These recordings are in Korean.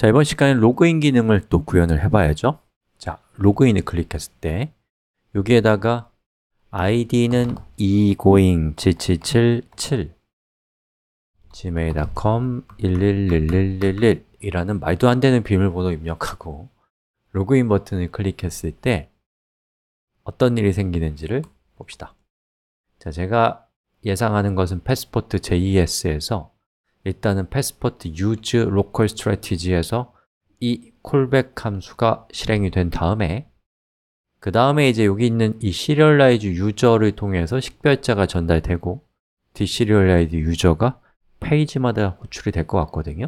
자, 이번 시간에 로그인 기능을 또 구현을 해봐야죠. 자, 로그인을 클릭했을 때 여기에다가 id는 egoing7777 gmail.com 111111 이라는 말도 안 되는 비밀번호 입력하고 로그인 버튼을 클릭했을 때 어떤 일이 생기는지를 봅시다. 자, 제가 예상하는 것은 패스포트 JS에서 일단은 패스포트 use local strategy에서 이 콜백 함수가 실행이 된 다음에 그 다음에 이제 여기 있는 이 serialize 유저를 통해서 식별자가 전달되고 deserialize 유저가 페이지마다 호출이 될 것 같거든요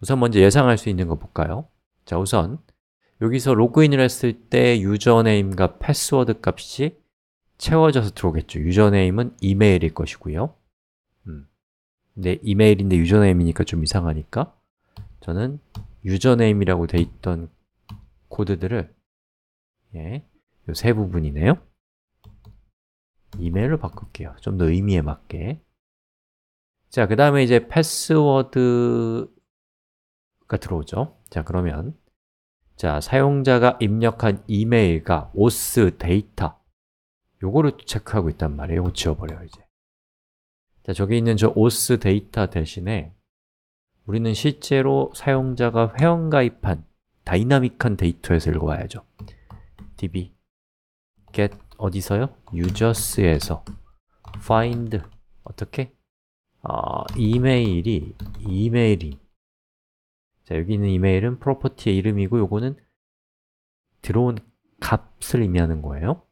우선 먼저 예상할 수 있는 거 볼까요? 자, 우선 여기서 로그인을 했을 때 유저네임과 패스워드 값이 채워져서 들어오겠죠 유저네임은 이메일일 것이고요 내 이메일인데 유저네임이니까 좀 이상하니까 저는 유저네임이라고 돼 있던 코드들을 예, 요세 부분이네요 이메일로 바꿀게요 좀 더 의미에 맞게 자, 그 다음에 이제 패스워드가 들어오죠 자, 그러면 자, 사용자가 입력한 이메일과 오스 데이터 요거를 체크하고 있단 말이에요 이거 지워버려요, 이제 자, 저기 있는 저 os 데이터 대신에 우리는 실제로 사용자가 회원 가입한 다이나믹한 데이터에서 읽어봐야죠 db get 어디서요? users에서 find 어떻게? 어, 이메일이 이메일이 자, 여기 있는 이메일은 프로퍼티의 이름이고 요거는 들어온 값을 의미하는 거예요.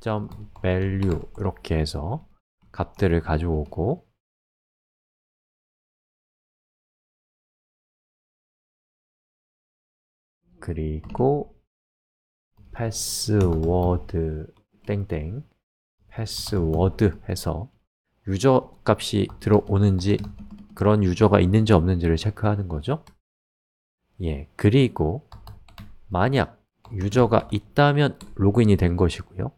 .value 이렇게 해서 값들을 가져오고 그리고 패스워드 땡땡 패스워드 해서 유저 값이 들어오는지 그런 유저가 있는지 없는지를 체크하는 거죠. 예, 그리고 만약 유저가 있다면 로그인이 된 것이고요.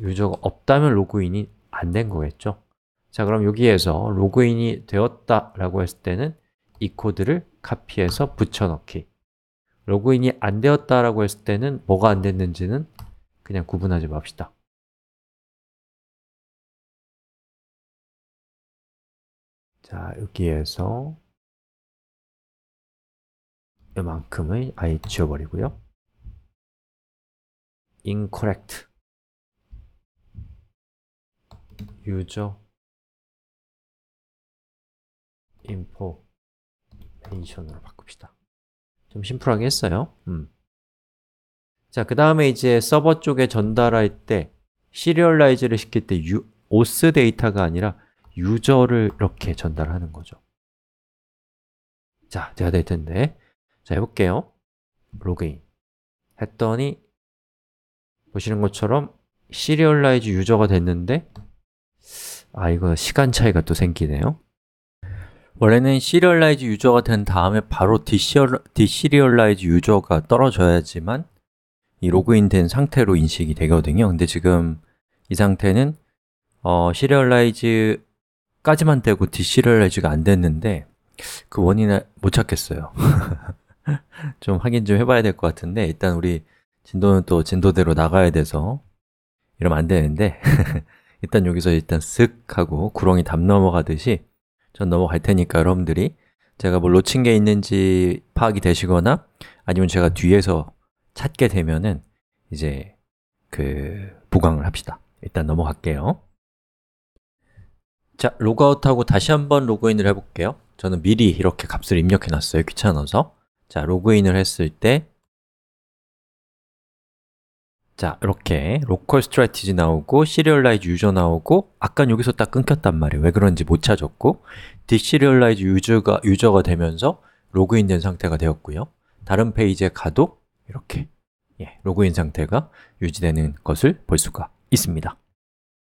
유저가 없다면 로그인이 안 된 거겠죠? 자, 그럼 여기에서 로그인이 되었다 라고 했을 때는 이 코드를 카피해서 붙여넣기 로그인이 안 되었다 라고 했을 때는 뭐가 안 됐는지는 그냥 구분하지 맙시다 자, 여기에서 이만큼을 아예 지워버리고요 incorrect 유저 인포메이션으로 바꿉시다. 좀 심플하게 했어요. 음. 자, 그 다음에 이제 서버 쪽에 전달할 때 시리얼라이즈를 시킬 때 유, 오스 데이터가 아니라 유저를 이렇게 전달하는 거죠. 자, 제가 될 텐데 자, 해볼게요. 로그인 했더니 보시는 것처럼 시리얼라이즈 유저가 됐는데 아, 이거 시간 차이가 또 생기네요. 원래는 시리얼라이즈 유저가 된 다음에 바로 디시리얼라이즈 유저가 떨어져야지만 이 로그인 된 상태로 인식이 되거든요. 근데 지금 이 상태는 어, s e r i a l 까지만 되고 디시리얼라이즈가안 됐는데 그 원인을 못 찾겠어요. 좀 확인 좀 해봐야 될 것 같은데 일단 우리 진도는 또 진도대로 나가야 돼서 이러면 안 되는데 일단 여기서 일단 쓱 하고 구렁이 담 넘어가듯이 전 넘어갈 테니까 여러분들이 제가 뭘 놓친 게 있는지 파악이 되시거나 아니면 제가 뒤에서 찾게 되면은 이제 그 보강을 합시다 일단 넘어갈게요 자, 로그아웃하고 다시 한번 로그인을 해볼게요 저는 미리 이렇게 값을 입력해 놨어요, 귀찮아서 자, 로그인을 했을 때 자, 이렇게 로컬 스트라티지 나오고 시리얼라이즈 유저 나오고 아까 여기서 딱 끊겼단 말이에요. 왜 그런지 못 찾았고 디시리얼라이즈 유저가 유저가 되면서 로그인된 상태가 되었고요. 다른 페이지에 가도 이렇게 예, 로그인 상태가 유지되는 것을 볼 수가 있습니다.